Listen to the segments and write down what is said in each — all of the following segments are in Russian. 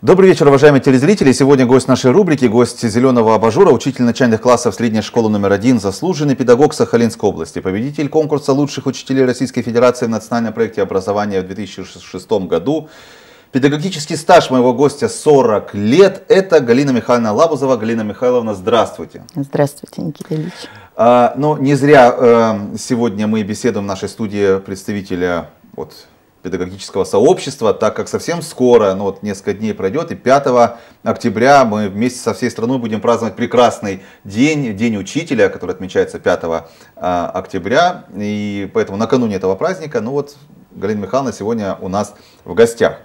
Добрый вечер, уважаемые телезрители. Сегодня гость нашей рубрики, гость «Зеленого абажура», учитель начальных классов средней школы номер один, заслуженный педагог Сахалинской области, победитель конкурса лучших учителей Российской Федерации в национальном проекте образования в 2006 году. Педагогический стаж моего гостя 40 лет. Это Галина Михайловна Лабузова. Галина Михайловна, здравствуйте. Здравствуйте, Никита Ильич. А, но ну, не зря а, сегодня мы беседуем в нашей студии представителя вот, педагогического сообщества, так как совсем скоро, ну вот несколько дней пройдет, и 5 октября мы вместе со всей страной будем праздновать прекрасный день, День Учителя, который отмечается 5 а, октября, и поэтому накануне этого праздника, ну вот Галина Михайловна сегодня у нас в гостях.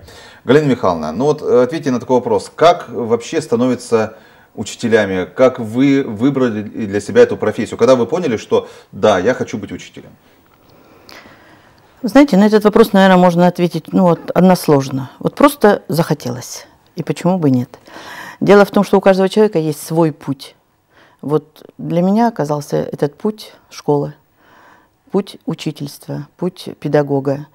Галина Михайловна, ну вот ответьте на такой вопрос, как вообще становится учителями, как вы выбрали для себя эту профессию, когда вы поняли, что да, я хочу быть учителем? Знаете, на этот вопрос, наверное, можно ответить ну, вот, односложно. Вот просто захотелось. И почему бы нет? Дело в том, что у каждого человека есть свой путь. Вот для меня оказался этот путь школы, путь учительства, путь педагога.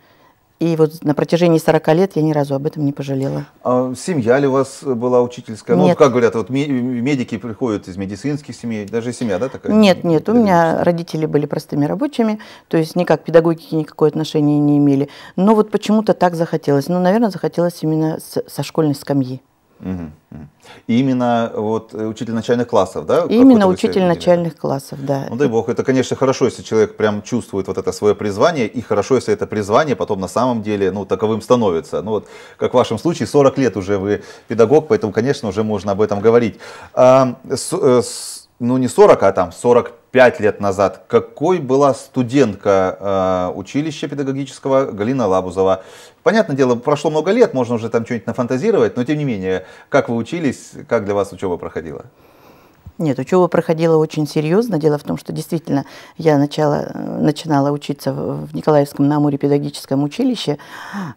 И вот на протяжении 40 лет я ни разу об этом не пожалела. А семья ли у вас была учительская? Ну, нет. Ну, как говорят, вот медики приходят из медицинских семей, даже семья, да, такая? Нет, нет, у меня родители были простыми рабочими, то есть никак педагогики никакое отношение не имели. Но вот почему-то так захотелось. Ну, наверное, захотелось именно со школьной скамьи. Угу. именно вот э, учитель начальных классов, да? Именно учитель начальных классов, да. Ну дай бог, это, конечно, хорошо, если человек прям чувствует вот это свое призвание, и хорошо, если это призвание потом на самом деле, ну, таковым становится. Ну вот, как в вашем случае, 40 лет уже вы педагог, поэтому, конечно, уже можно об этом говорить. А, с, э, ну не 40, а там 45 лет назад, какой была студентка э, училища педагогического Галина Лабузова. Понятное дело, прошло много лет, можно уже там что-нибудь нафантазировать, но тем не менее, как вы учились, как для вас учеба проходила? Нет, учеба проходила очень серьезно. Дело в том, что действительно я начала, э, начинала учиться в Николаевском на Амуре педагогическом училище.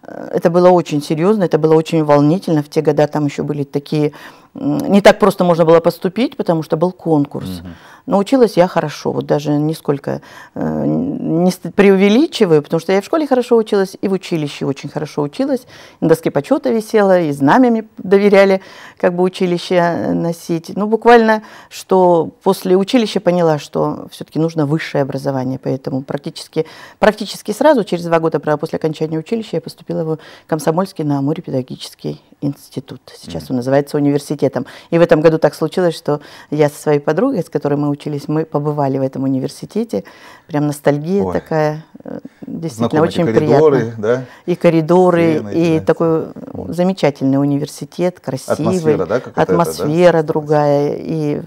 Э, это было очень серьезно, это было очень волнительно. В те годы там еще были такие не так просто можно было поступить, потому что был конкурс. Угу. Но училась я хорошо, вот даже нисколько э, не преувеличиваю, потому что я в школе хорошо училась, и в училище очень хорошо училась. На доске почета висела, и знамями доверяли как бы училище э, носить. Ну, буквально, что после училища поняла, что все-таки нужно высшее образование, поэтому практически, практически сразу, через два года правда, после окончания училища, я поступила в Комсомольский на Амуре педагогический институт. Сейчас угу. он называется университет университетом. И в этом году так случилось, что я со своей подругой, с которой мы учились, мы побывали в этом университете. Прям ностальгия Ой. такая. Э, действительно, Знакомые очень коридоры, приятно. Да? И коридоры, Стены, и да. такой вот. замечательный университет, красивый. Атмосфера, да? Атмосфера это, да? другая, и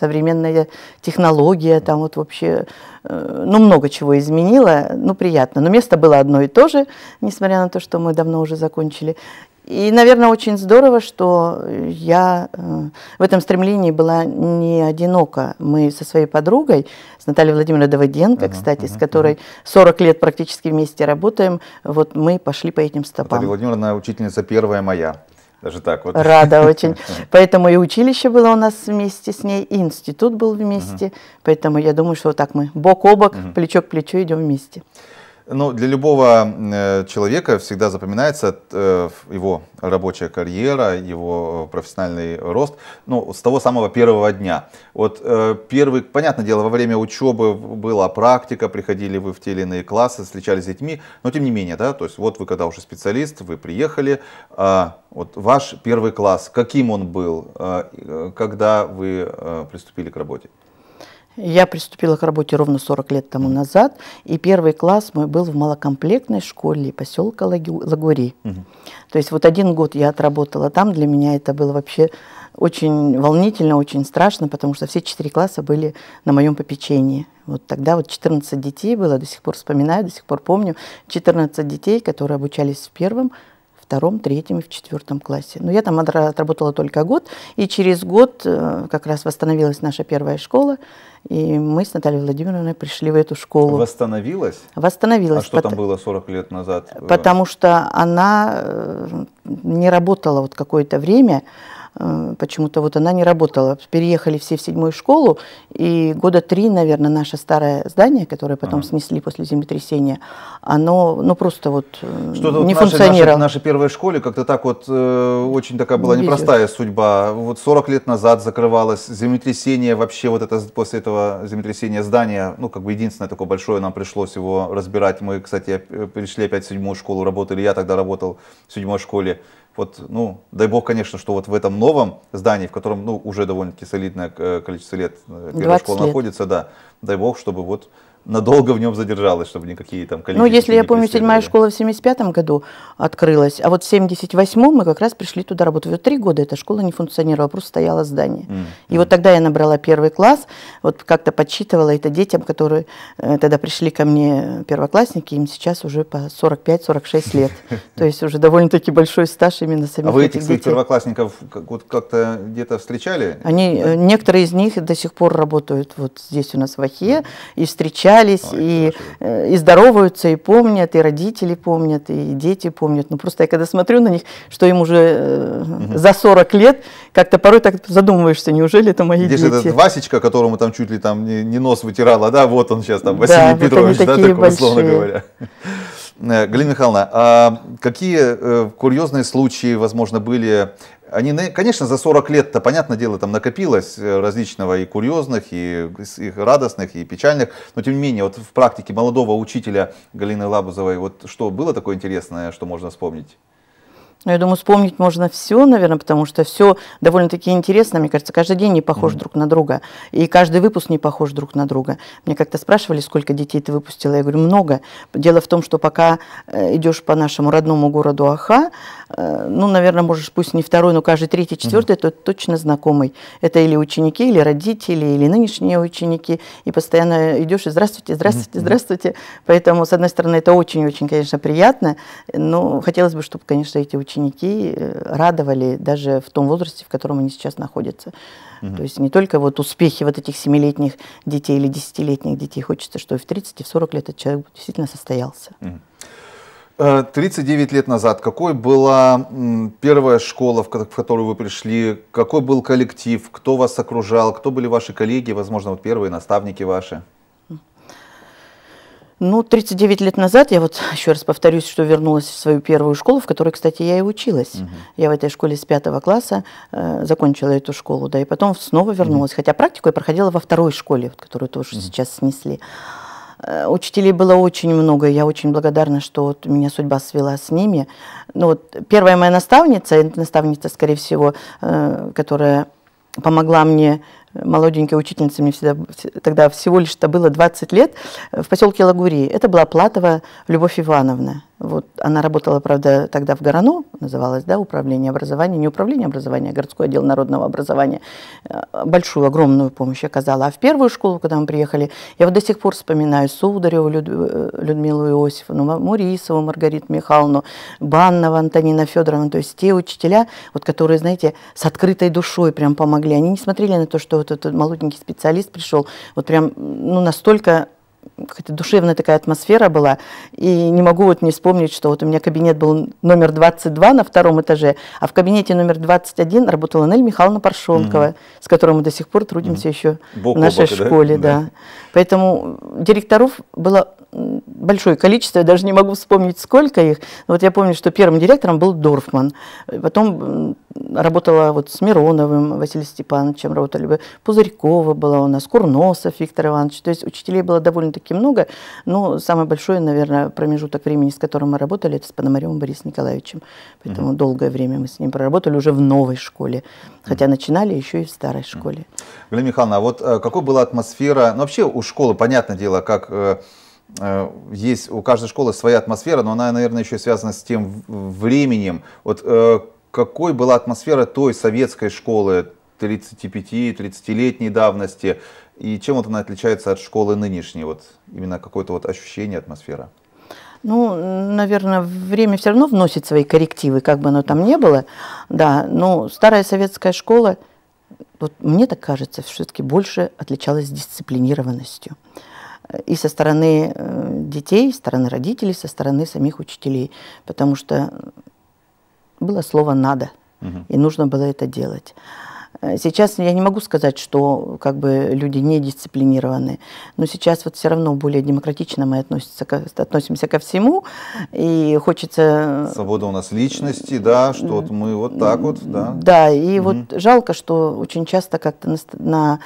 современная технология, там вот вообще, э, ну, много чего изменило, ну, приятно. Но место было одно и то же, несмотря на то, что мы давно уже закончили. И, наверное, очень здорово, что я э, в этом стремлении была не одинока. Мы со своей подругой, с Натальей Владимировной Давыденко, uh-huh, кстати, uh-huh, с которой 40 лет практически вместе работаем, вот мы пошли по этим стопам. Наталья Владимировна учительница первая моя. Даже так вот. Рада очень. Поэтому и училище было у нас вместе с ней, и институт был вместе. Угу. Поэтому я думаю, что вот так мы бок о бок, угу. плечо к плечу идем вместе. Ну, для любого э, человека всегда запоминается э, его рабочая карьера, его э, профессиональный рост, ну, с того самого первого дня. Вот первый, понятное дело, во время учебы была практика, приходили вы в те или иные классы, встречались с детьми, но тем не менее, да, то есть вот вы когда уже специалист, вы приехали, а вот ваш первый класс, каким он был, когда вы приступили к работе? Я приступила к работе ровно 40 лет тому назад, и первый класс мой был в малокомплектной школе поселка Лагури. Угу. То есть вот один год я отработала там, для меня это было вообще очень волнительно, очень страшно, потому что все четыре класса были на моем попечении. Вот тогда вот 14 детей было, до сих пор вспоминаю, до сих пор помню, 14 детей, которые обучались в первом, втором, третьем и в четвертом классе. Но ну, я там отработала только год, и через год э, как раз восстановилась наша первая школа, и мы с Натальей Владимировной пришли в эту школу. Восстановилась? Восстановилась. А что там было 40 лет назад? Потому что она э, не работала вот какое-то время, Э, почему-то вот она не работала. Переехали все в седьмую школу, и года три, наверное, наше старое здание, которое потом ага. снесли после землетрясения, оно ну, просто вот э, Что-то не вот функционировало. В нашей, нашей первой школе как-то так вот э, очень такая была Видишь. непростая судьба. Вот 40 лет назад закрывалось землетрясение, вообще вот это после этого землетрясения здания, ну как бы единственное такое большое нам пришлось его разбирать. Мы, кстати, перешли опять в седьмую школу, работали, я тогда работал в седьмой школе вот, ну, дай бог, конечно, что вот в этом новом здании, в котором, ну, уже довольно-таки солидное э, количество лет э, первая школа находится, да, дай бог, чтобы вот надолго в нем задержалась, чтобы никакие там коллеги... Ну, если я помню, седьмая школа в 75 году открылась, а вот в 78-м мы как раз пришли туда работать. Вот три года эта школа не функционировала, а просто стояло здание. Mm -hmm. И вот тогда я набрала первый класс, вот как-то подсчитывала это детям, которые э, тогда пришли ко мне первоклассники, им сейчас уже по 45-46 лет. То есть уже довольно-таки большой стаж именно самих А вы этих своих первоклассников как-то где-то встречали? Они, э, некоторые из них до сих пор работают вот здесь у нас в Ахе и встречают общались, Ой, и, э, и здороваются, и помнят, и родители помнят, и дети помнят. но ну, просто я когда смотрю на них, что им уже угу. за 40 лет, как-то порой так задумываешься, неужели это мои Где дети? Где же этот Васечка, которому там чуть ли там не, не нос вытирала, да, вот он сейчас там, Василий да, Петрович, вот да, такой, большие. условно говоря. Э, Галина Михайловна, а какие курьезные случаи, возможно, были они, конечно, за 40 лет-то, понятное дело, там накопилось э, различного и курьезных, и, и радостных, и печальных, но тем не менее, вот в практике молодого учителя Галины Лабузовой, вот что было такое интересное, что можно вспомнить? Ну, я думаю, вспомнить можно все, наверное, потому что все довольно-таки интересно. Мне кажется, каждый день не похож mm. друг на друга. И каждый выпуск не похож друг на друга. Мне как-то спрашивали, сколько детей ты выпустила. Я говорю, много. Дело в том, что пока э, идешь по нашему родному городу Аха, э, ну, наверное, можешь, пусть не второй, но каждый третий, четвертый, mm. это точно знакомый. Это или ученики, или родители, или нынешние ученики. И постоянно идешь и здравствуйте, здравствуйте, mm. здравствуйте. Поэтому, с одной стороны, это очень-очень, конечно, приятно. Но хотелось бы, чтобы, конечно, эти ученики ученики э, радовали даже в том возрасте, в котором они сейчас находятся. Угу. То есть не только вот успехи вот этих семилетних детей или десятилетних детей. Хочется, что и в 30, и в 40 лет этот человек действительно состоялся. Угу. 39 э, лет назад, какой была первая школа, в которую вы пришли, какой был коллектив, кто вас окружал, кто были ваши коллеги, возможно, вот первые наставники ваши? Ну, 39 лет назад, я вот еще раз повторюсь, что вернулась в свою первую школу, в которой, кстати, я и училась. Угу. Я в этой школе с пятого класса э, закончила эту школу, да, и потом снова вернулась. Угу. Хотя практику я проходила во второй школе, вот, которую тоже угу. сейчас снесли. Э, учителей было очень много, я очень благодарна, что вот меня судьба свела с ними. Ну, вот первая моя наставница, наставница, скорее всего, э, которая помогла мне молоденькая учительница, мне всегда, тогда всего лишь-то было 20 лет, э, в поселке Лагури. Это была Платова Любовь Ивановна. Вот она работала, правда, тогда в Горану, называлось, да, управление образования, не управление образования, а городской отдел народного образования. Э, большую, огромную помощь оказала. А в первую школу, когда мы приехали, я вот до сих пор вспоминаю Судареву Люд... Э, Людмилу Иосифовну, Мурисову Маргариту Михайловну, Баннову Антонина Федоровну, то есть те учителя, вот которые, знаете, с открытой душой прям помогли. Они не смотрели на то, что вот этот молоденький специалист пришел, вот прям, ну, настолько какая-то душевная такая атмосфера была, и не могу вот не вспомнить, что вот у меня кабинет был номер 22 на втором этаже, а в кабинете номер 21 работала Нель Михайловна Паршонкова, mm-hmm. с которой мы до сих пор трудимся mm-hmm. еще бок в нашей бок, школе, да? да. Поэтому директоров было большое количество, я даже не могу вспомнить, сколько их. Вот я помню, что первым директором был Дорфман. Потом работала вот с Мироновым Василием Степановичем, работали бы Пузырькова была у нас, Курносов Виктор Иванович. То есть учителей было довольно-таки много, но самый большой, наверное, промежуток времени, с которым мы работали, это с Пономаревым Борисом Николаевичем. Поэтому mm-hmm. долгое время мы с ним проработали уже в новой школе, хотя mm-hmm. начинали еще и в старой школе. Галина Михайловна, а вот э, какой была атмосфера, ну вообще у школы, понятное дело, как э, Э, есть у каждой школы своя атмосфера, но она, наверное, еще связана с тем временем. Вот э, какой была атмосфера той советской школы 35-30-летней давности, и чем вот она отличается от школы нынешней, вот именно какое-то вот ощущение, атмосфера? Ну, наверное, время все равно вносит свои коррективы, как бы оно там ни было, да, но старая советская школа, вот мне так кажется, все-таки больше отличалась дисциплинированностью и со стороны э, детей, со стороны родителей, со стороны самих учителей, потому что было слово «надо», угу. и нужно было это делать. Э, сейчас я не могу сказать, что как бы люди не дисциплинированы, но сейчас вот все равно более демократично мы относимся к, относимся ко всему, и хочется... Э, Свобода у нас личности, да, что вот мы вот так вот, да. Да, и угу. вот жалко, что очень часто как-то на, на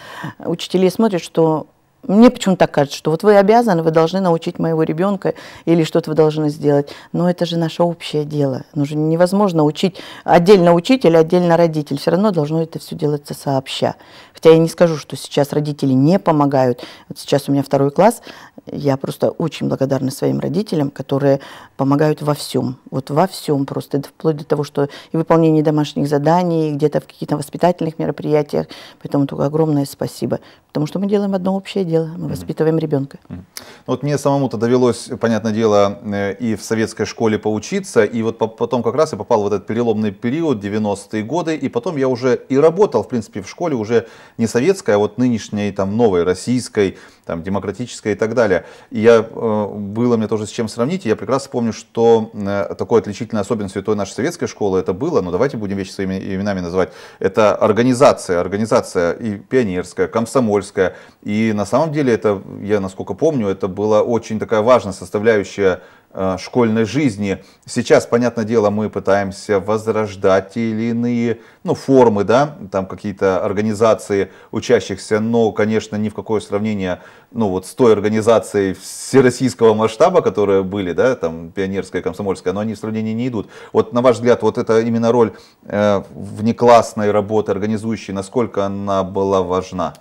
учителей смотрят, что мне почему-то так кажется, что вот вы обязаны, вы должны научить моего ребенка или что-то вы должны сделать. Но это же наше общее дело. Ну же невозможно учить отдельно учитель, отдельно родитель. Все равно должно это все делаться сообща. Хотя я не скажу, что сейчас родители не помогают. Вот сейчас у меня второй класс. Я просто очень благодарна своим родителям, которые помогают во всем. Вот во всем просто. Это вплоть до того, что и выполнение домашних заданий, где-то в каких-то воспитательных мероприятиях. Поэтому только огромное спасибо. Потому что мы делаем одно общее дело дело. Мы воспитываем ребенка. Ну вот мне самому-то довелось, понятное дело, э, и в советской школе поучиться, и вот потом как раз я попал в этот переломный период, 90-е годы, и потом я уже и работал, в принципе, в школе уже не советской, а вот нынешней, там, новой, российской, там, демократической и так далее. И я, э, было мне тоже с чем сравнить, и я прекрасно помню, что э, такой отличительной особенностью той нашей советской школы это было, но давайте будем вещи своими именами называть, это организация, организация и пионерская, комсомольская, и на самом самом деле, это, я насколько помню, это была очень такая важная составляющая э, школьной жизни. Сейчас, понятное дело, мы пытаемся возрождать те или иные ну, формы, да, там какие-то организации учащихся, но, конечно, ни в какое сравнение ну, вот с той организацией всероссийского масштаба, которые были, да, там, пионерская, комсомольская, но они в сравнении не идут. Вот, на ваш взгляд, вот это именно роль э, внеклассной работы, организующей, насколько она была важна?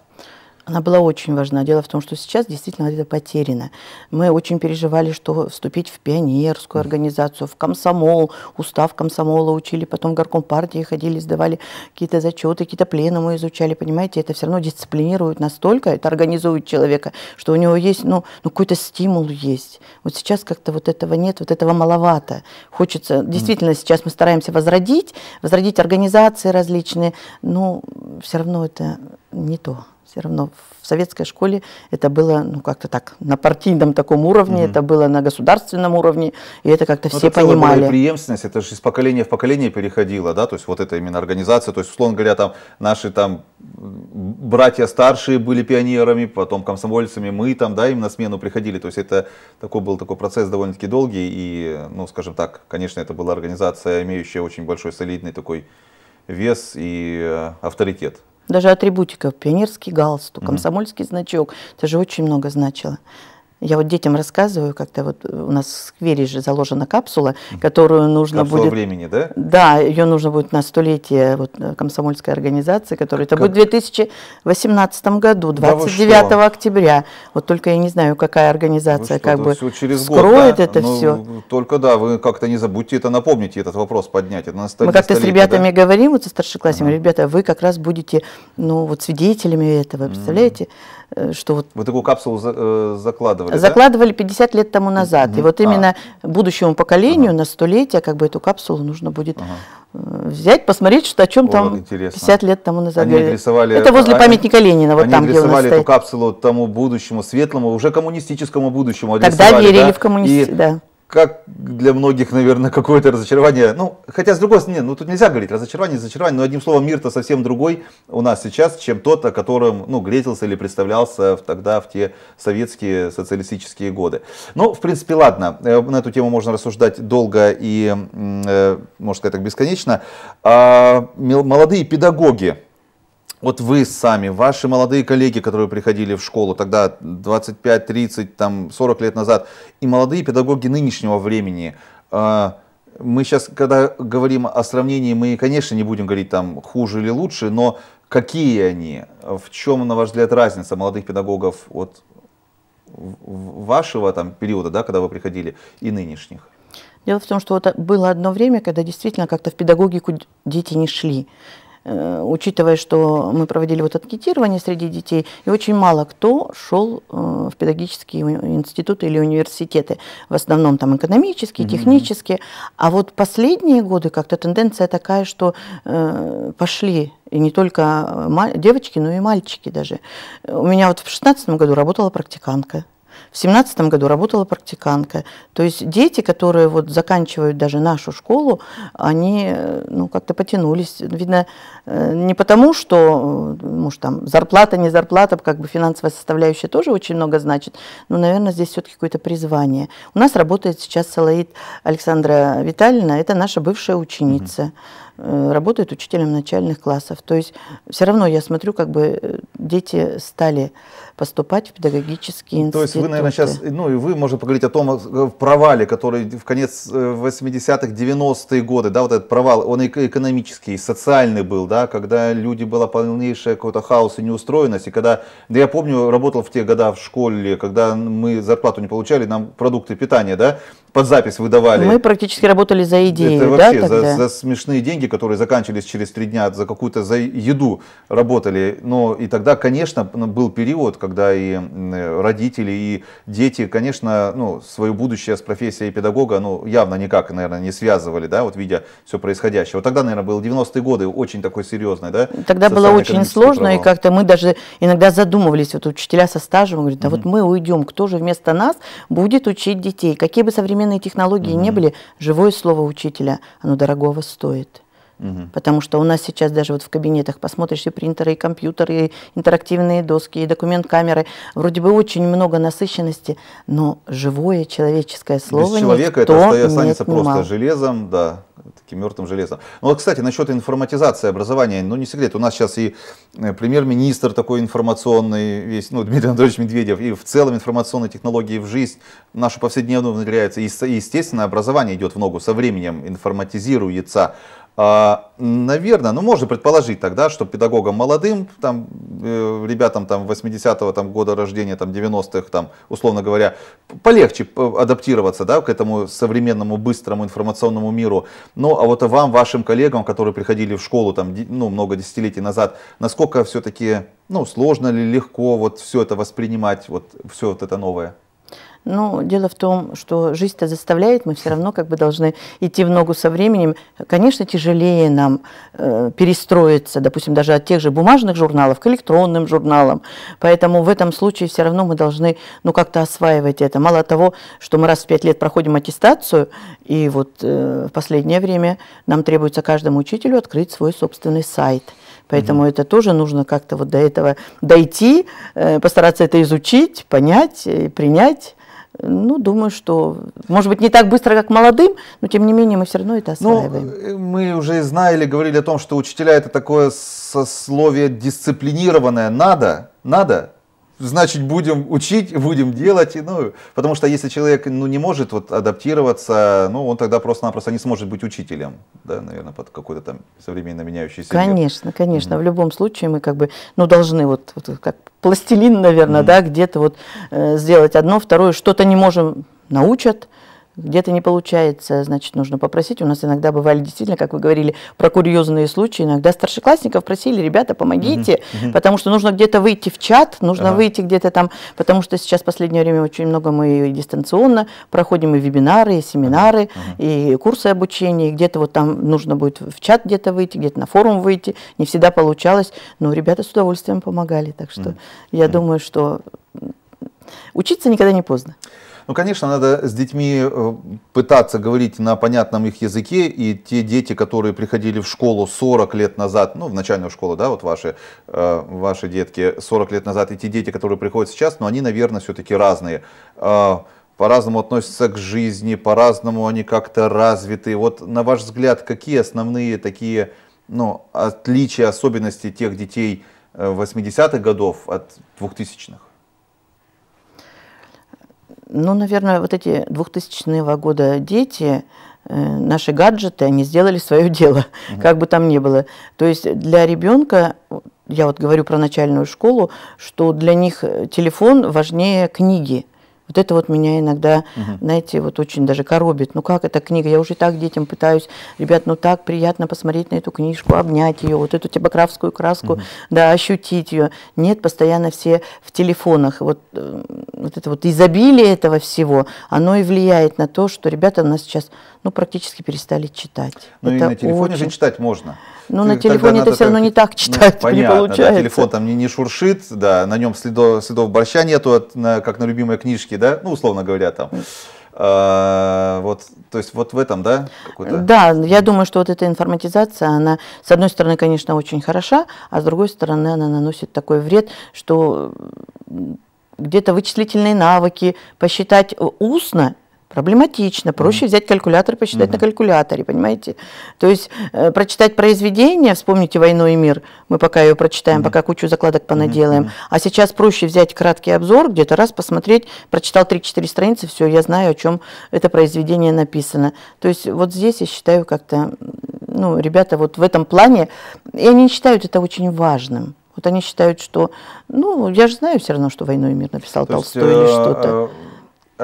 она была очень важна. Дело в том, что сейчас действительно это потеряно. Мы очень переживали, что вступить в пионерскую организацию, в комсомол, устав комсомола учили, потом в горком партии ходили, сдавали какие-то зачеты, какие-то плены, мы изучали. Понимаете, это все равно дисциплинирует настолько, это организует человека, что у него есть, ну, ну какой-то стимул есть. Вот сейчас как-то вот этого нет, вот этого маловато. Хочется, действительно, сейчас мы стараемся возродить, возродить организации различные, но все равно это не то. Все равно в советской школе это было, ну, как-то так, на партийном таком уровне, mm-hmm. это было на государственном уровне, и это как-то ну, все это понимали. преемственность, это же из поколения в поколение переходило, да, то есть вот это именно организация, то есть, условно говоря, там наши там братья старшие были пионерами, потом комсомольцами, мы там, да, им на смену приходили, то есть это такой был такой процесс довольно-таки долгий, и, ну, скажем так, конечно, это была организация, имеющая очень большой солидный такой вес и э, авторитет даже атрибутиков пионерский галстук, комсомольский значок, это же очень много значило. Я вот детям рассказываю, как-то вот э, у нас в сквере же заложена капсула, которую нужно Капсула будет... времени, да? Да, ее нужно будет на столетие вот, э, комсомольской организации, которая... Как? Это будет в 2018 году, 29 да октября. Вот только я не знаю, какая организация что, как бы все через скроет год, да? это ну, все. Только да, вы как-то не забудьте это, напомните этот вопрос, поднять это на Мы как-то с ребятами да? говорим, вот со старшеклассниками, ага. ребята, вы как раз будете, ну, вот свидетелями этого, представляете? Ага. Э, что вот... Вы такую капсулу за, закладывали, э, Закладывали да? 50 лет тому назад. Угу. И вот а. именно а. будущему поколению ага. на столетие как бы эту капсулу нужно будет ага. Э, взять, посмотреть, что о чем вот, там интересно. 50 лет тому назад. Они рисовали... Это возле памятника они, Ленина, вот они там, где он стоит. эту капсулу тому будущему светлому, уже коммунистическому будущему. Тогда верили да? в коммунистическую, да как для многих, наверное, какое-то разочарование. Ну, хотя с другой стороны, ну тут нельзя говорить разочарование, разочарование, но одним словом, мир-то совсем другой у нас сейчас, чем тот, о котором, ну, грезился или представлялся в, тогда, в те советские социалистические годы. Ну, в принципе, ладно, э, на эту тему можно рассуждать долго и, э, можно сказать, так бесконечно. А молодые педагоги, вот вы сами, ваши молодые коллеги, которые приходили в школу тогда 25, 30, там 40 лет назад, и молодые педагоги нынешнего времени, а, мы сейчас, когда говорим о сравнении, мы, конечно, не будем говорить там хуже или лучше, но какие они, в чем, на ваш взгляд, разница молодых педагогов от вашего там периода, да, когда вы приходили, и нынешних? Дело в том, что вот э, было одно время, когда действительно как-то в педагогику дети не шли. Э, учитывая, что мы проводили вот анкетирование среди детей, и очень мало кто шел э, в педагогические институты или университеты, в основном там экономические, технические, mm-hmm. а вот последние годы как-то тенденция такая, что э, пошли и не только девочки, но и мальчики даже. У меня вот в 16 году работала практиканка в семнадцатом году работала практиканка. То есть дети, которые вот заканчивают даже нашу школу, они э, ну, как-то потянулись. Видно, э, не потому, что э, может, там, зарплата, не зарплата, как бы финансовая составляющая тоже очень много значит, но, наверное, здесь все-таки какое-то призвание. У нас работает сейчас Салаид Александра Витальевна, это наша бывшая ученица. работает учителем начальных классов. То есть все равно я смотрю, как бы дети стали поступать в педагогические институты. То есть вы, наверное, сейчас, ну и вы можете поговорить о том о э, провале, который в конец 80-х, э, 90-е годы, да, вот этот провал, он экономический, социальный был, да, когда люди была полнейшая какой-то хаос и неустроенность, и когда, да я помню, работал в те года в школе, когда мы зарплату не получали, нам продукты питания, да, под запись выдавали. Мы практически работали за идеи, Это вообще да, за, за смешные деньги, которые заканчивались через три дня, за какую-то за еду работали, но и тогда да, конечно, ну, был период, когда и родители, и дети, конечно, ну, свое будущее с профессией педагога, ну, явно никак, наверное, не связывали, да, вот видя все происходящее. Вот тогда, наверное, было 90-е годы, очень такой серьезный, да? Тогда было очень сложно, провал. и как-то мы даже иногда задумывались, вот учителя со стажем говорят, а угу. вот мы уйдем, кто же вместо нас будет учить детей? Какие бы современные технологии угу. не были, живое слово учителя, оно дорогого стоит. Угу. Потому что у нас сейчас даже вот в кабинетах посмотришь и принтеры, и компьютеры, и интерактивные доски, и документ-камеры. Вроде бы очень много насыщенности, но живое человеческое слово Без человека это останется не отнимал. просто железом, да, таким мертвым железом. Ну вот, кстати, насчет информатизации образования, ну не секрет, у нас сейчас и э, премьер-министр такой информационный весь, ну Дмитрий Анатольевич Медведев, и в целом информационные технологии в жизнь нашу повседневную внедряются, и, естественно, образование идет в ногу со временем, информатизируется. А, наверное, ну можно предположить тогда, что педагогам молодым, там, э, ребятам там 80-го там, года рождения, там, 90-х, там, условно говоря, полегче э, адаптироваться да, к этому современному быстрому информационному миру. Ну а вот вам, вашим коллегам, которые приходили в школу там, ну, много десятилетий назад, насколько все-таки ну, сложно ли, легко вот все это воспринимать, вот все вот это новое? Ну, дело в том, что жизнь-то заставляет, мы все равно как бы должны идти в ногу со временем. Конечно, тяжелее нам э, перестроиться, допустим, даже от тех же бумажных журналов к электронным журналам. Поэтому в этом случае все равно мы должны ну, как-то осваивать это. Мало того, что мы раз в пять лет проходим аттестацию, и вот э, в последнее время нам требуется каждому учителю открыть свой собственный сайт. Поэтому mm-hmm. это тоже нужно как-то вот до этого дойти, э, постараться это изучить, понять, э, принять ну, думаю, что, может быть, не так быстро, как молодым, но тем не менее мы все равно это ну, осваиваем. Ну, мы уже знали, говорили о том, что учителя это такое сословие дисциплинированное, надо, надо, значит, будем учить, будем делать. ну, потому что если человек ну, не может вот, адаптироваться, ну, он тогда просто-напросто не сможет быть учителем, да, наверное, под какой-то там современно меняющийся Конечно, мир. конечно. mm В любом случае мы как бы, ну, должны вот, вот как пластилин, наверное, mm да, где-то вот э, сделать одно, второе, что-то не можем, научат, mm где-то не получается, значит, нужно попросить. У нас иногда бывали действительно, как вы говорили, про курьезные случаи. Иногда старшеклассников просили, ребята, помогите, угу, угу. потому что нужно где-то выйти в чат, нужно ага. выйти где-то там, потому что сейчас в последнее время очень много мы дистанционно проходим и вебинары, и семинары, ага. и курсы обучения, и где-то вот там нужно будет в чат где-то выйти, где-то на форум выйти. Не всегда получалось, но ребята с удовольствием помогали. Так что угу. я угу. думаю, что учиться никогда не поздно. Ну, конечно, надо с детьми э, пытаться говорить на понятном их языке, и те дети, которые приходили в школу 40 лет назад, ну, в начальную школу, да, вот ваши, э, ваши детки 40 лет назад, и те дети, которые приходят сейчас, но ну, они, наверное, все-таки разные э, по-разному относятся к жизни, по-разному они как-то развиты. Вот на ваш взгляд, какие основные такие ну, отличия, особенности тех детей 80-х годов от 2000-х? Ну, наверное, вот эти 2000 года дети, э, наши гаджеты, они сделали свое дело, угу. как бы там ни было. То есть для ребенка, я вот говорю про начальную школу, что для них телефон важнее книги. Вот это вот меня иногда, угу. знаете, вот очень даже коробит. Ну как эта книга? Я уже так детям пытаюсь, ребят, ну так приятно посмотреть на эту книжку, обнять ее, вот эту тебокрафскую краску, угу. да, ощутить ее. Нет, постоянно все в телефонах. Вот, э, вот это вот изобилие этого всего, оно и влияет на то, что ребята у нас сейчас ну, практически перестали читать. Ну это и на телефоне очень... же читать можно. Ну, на телефоне это все равно так... не так ну, читать, ну, понятно, не получается. Да, телефон там не, не шуршит, да, на нем следов, следов борща нету, от, на, как на любимой книжке, да, ну, условно говоря, там. А, вот, то есть вот в этом, да? Да, я думаю, что вот эта информатизация, она, с одной стороны, конечно, очень хороша, а с другой стороны, она наносит такой вред, что где-то вычислительные навыки, посчитать э, устно Проблематично. Проще взять калькулятор и посчитать mm на калькуляторе, понимаете? То есть э, прочитать произведение, вспомните «Войну и мир», мы пока ее прочитаем, mm пока кучу закладок понаделаем. mm А сейчас проще взять краткий обзор, где-то раз посмотреть, прочитал 3-4 страницы, все, я знаю, о чем это произведение написано. То есть вот здесь я считаю как-то, ну, ребята вот в этом плане, и они считают это очень важным. Вот они считают, что, ну, я же знаю все равно, что «Войну и мир» написал То Толстой есть, или э, что-то. Э,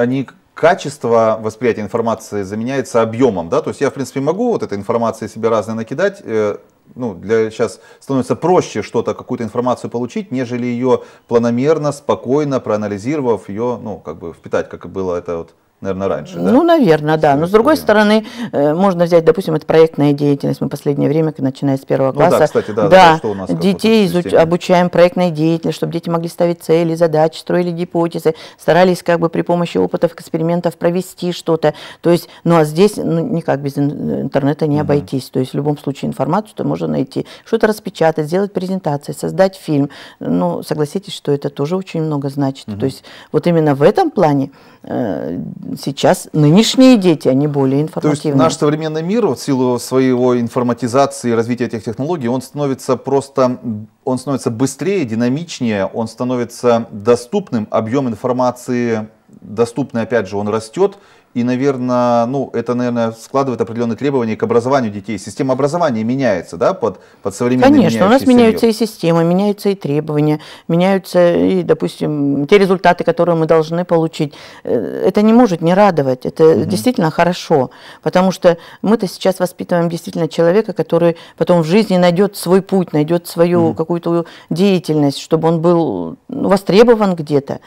они качество восприятия информации заменяется объемом, да, то есть я, в принципе, могу вот этой информации себе разной накидать, э, ну, для сейчас становится проще что-то, какую-то информацию получить, нежели ее планомерно, спокойно проанализировав, ее, ну, как бы впитать, как было это вот наверное, раньше, да? Ну, наверное, да. Но с другой стороны, э, можно взять, допустим, это проектная деятельность. Мы в последнее время, начиная с первого класса, ну, да, кстати, да, да, что у нас детей изуч... обучаем проектной деятельности, чтобы дети могли ставить цели, задачи, строили гипотезы, старались как бы при помощи опытов, экспериментов провести что-то. То есть, ну а здесь ну, никак без интернета не обойтись. Угу. То есть в любом случае информацию то можно найти, что-то распечатать, сделать презентации, создать фильм. Ну, согласитесь, что это тоже очень много значит. Угу. То есть вот именно в этом плане э, сейчас нынешние дети, они более информативные. То есть наш современный мир в силу своего информатизации и развития этих технологий, он становится просто, он становится быстрее, динамичнее, он становится доступным, объем информации доступный, опять же, он растет. И, наверное, ну, это, наверное, складывает определенные требования к образованию детей. Система образования меняется, да, под, под современные Конечно, у нас меняются мир. и системы, меняются и требования, меняются и, допустим, те результаты, которые мы должны получить. Э, это не может не радовать, это угу. действительно хорошо, потому что мы-то сейчас воспитываем действительно человека, который потом в жизни найдет свой путь, найдет свою угу. какую-то деятельность, чтобы он был ну, востребован где-то.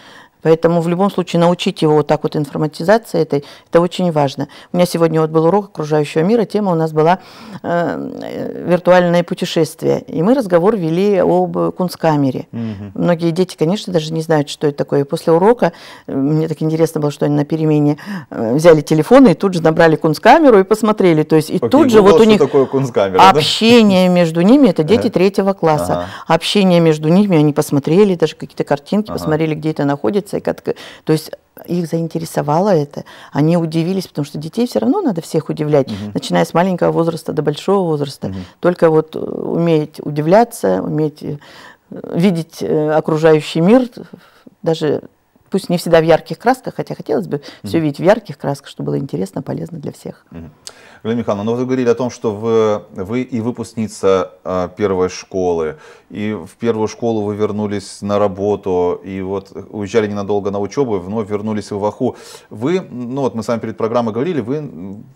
Поэтому в любом случае научить его вот так вот информатизации этой, это очень важно. У меня сегодня вот был урок окружающего мира, тема у нас была э, виртуальное путешествие. И мы разговор вели об кунсткамере. Угу. Многие дети, конечно, даже не знают, что это такое. И после урока, э, мне так интересно было, что они на перемене э, взяли телефоны и тут же набрали кунсткамеру и посмотрели. То есть и Окей, тут же ну вот у них общение да? между ними, это дети третьего класса. Ага. Общение между ними, они посмотрели даже какие-то картинки, ага. посмотрели, где это находится лекции. Как... То есть э, их заинтересовало это, они удивились, потому что детей все равно надо всех удивлять, угу. начиная с маленького возраста до большого возраста. Угу. Только вот э, уметь удивляться, уметь э, видеть окружающий мир, даже Пусть не всегда в ярких красках, хотя хотелось бы mm-hmm. все видеть в ярких красках, чтобы было интересно, полезно для всех. Mm-hmm. Галина Михайловна, ну вы говорили о том, что вы, вы и выпускница э, первой школы, и в первую школу вы вернулись на работу, и вот уезжали ненадолго на учебу, и вновь вернулись в Ваху. Вы, ну вот мы с вами перед программой говорили, вы,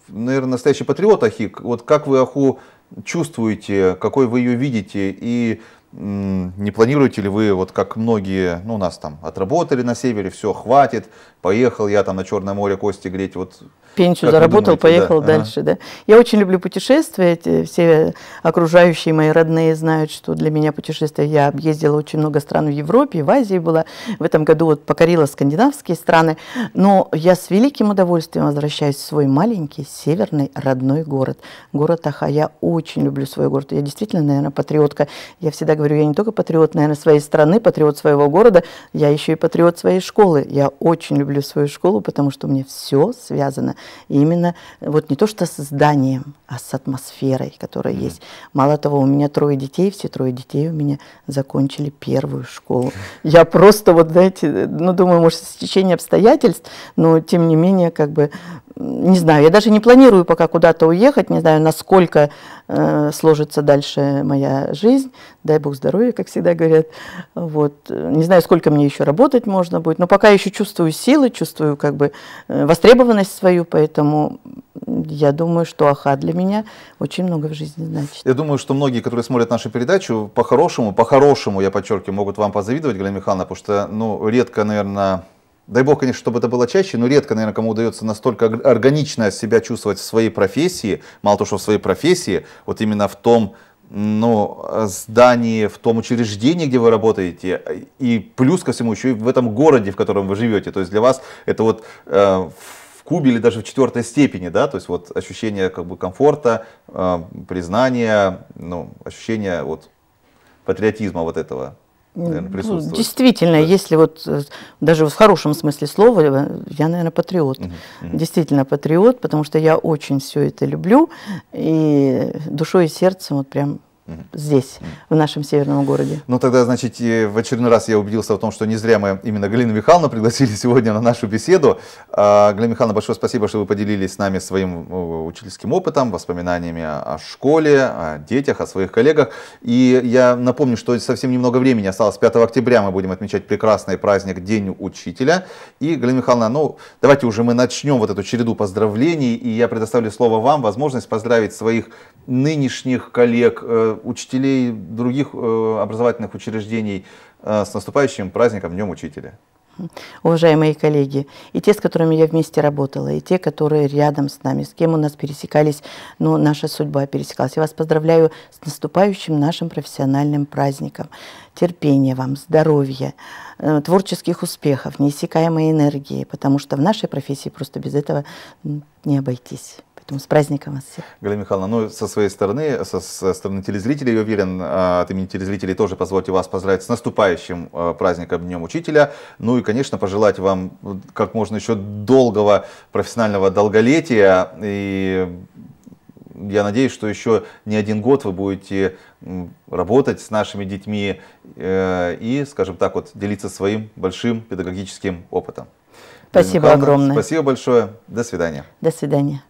наверное, настоящий патриот Ахик. Вот как вы Аху чувствуете, какой вы ее видите, и не планируете ли вы, вот как многие, ну, у нас там отработали на севере, все, хватит, поехал я там на Черное море кости греть. Вот, Пенсию заработал, думаете, поехал да. дальше. Ага. Да. Я очень люблю путешествовать. Все окружающие мои родные знают, что для меня путешествия. Я объездила очень много стран в Европе, в Азии была. В этом году вот покорила скандинавские страны. Но я с великим удовольствием возвращаюсь в свой маленький северный родной город. Город Аха. Я очень люблю свой город. Я действительно, наверное, патриотка. Я всегда говорю, я не только патриот, наверное, своей страны, патриот своего города, я еще и патриот своей школы. Я очень люблю люблю свою школу, потому что у меня все связано именно э, вот не то что с зданием, а с атмосферой, которая mm-hmm. есть. Мало того, у меня трое детей, все трое детей у меня закончили первую школу. Я просто вот, знаете, э, ну думаю, может, с течение обстоятельств, но тем не менее, как бы не знаю, я даже не планирую пока куда-то уехать, не знаю, насколько э, сложится дальше моя жизнь. Дай бог здоровья, как всегда говорят. Вот. Не знаю, сколько мне еще работать можно будет, но пока еще чувствую силы, чувствую как бы э, востребованность свою, поэтому я думаю, что Аха для меня очень много в жизни значит. Я думаю, что многие, которые смотрят нашу передачу, по-хорошему, по-хорошему, я подчеркиваю, могут вам позавидовать, Галина Михайловна, потому что, ну, редко, наверное, Дай бог, конечно, чтобы это было чаще, но редко, наверное, кому удается настолько органично себя чувствовать в своей профессии, мало того, что в своей профессии, вот именно в том ну, здании, в том учреждении, где вы работаете, и плюс ко всему еще и в этом городе, в котором вы живете. То есть для вас это вот э, кубе или даже в четвертой степени, да, то есть вот ощущение как бы комфорта, э, признания, ну, ощущение вот патриотизма вот этого наверное, ну, присутствует. Ну, действительно, да. если вот э, даже в хорошем смысле слова, э, я, наверное, патриот. Угу, угу. Действительно патриот, потому что я очень все это люблю и душой и сердцем вот прям здесь, в нашем северном городе. Ну тогда, значит, в очередной раз я убедился в том, что не зря мы именно Галину Михайловну пригласили сегодня на нашу беседу. А, Галина Михайловна, большое спасибо, что вы поделились с нами своим э, учительским опытом, воспоминаниями о школе, о детях, о своих коллегах. И я напомню, что совсем немного времени осталось. 5 октября мы будем отмечать прекрасный праздник День Учителя. И, Галина Михайловна, ну давайте уже мы начнем вот эту череду поздравлений, и я предоставлю слово вам, возможность поздравить своих нынешних коллег, э, учителей других э, образовательных учреждений. Э, с наступающим праздником, Днем Учителя! уважаемые коллеги, и те, с которыми я вместе работала, и те, которые рядом с нами, с кем у нас пересекались, ну, наша судьба пересекалась. Я вас поздравляю с наступающим нашим профессиональным праздником. Терпения вам, здоровья, э, творческих успехов, неиссякаемой энергии, потому что в нашей профессии просто без этого не обойтись. Поэтому с праздником вас всех. Галина Михайловна, ну, со своей стороны, со, со стороны телезрителей, я уверен, а, от имени телезрителей тоже позвольте вас поздравить с наступающим а, праздником Днем Учителя. Ну и, конечно, пожелать вам ну, как можно еще долгого профессионального долголетия. И я надеюсь, что еще не один год вы будете работать с нашими детьми э, и, скажем так, вот делиться своим большим педагогическим опытом. Спасибо огромное. Спасибо большое. До свидания. До свидания.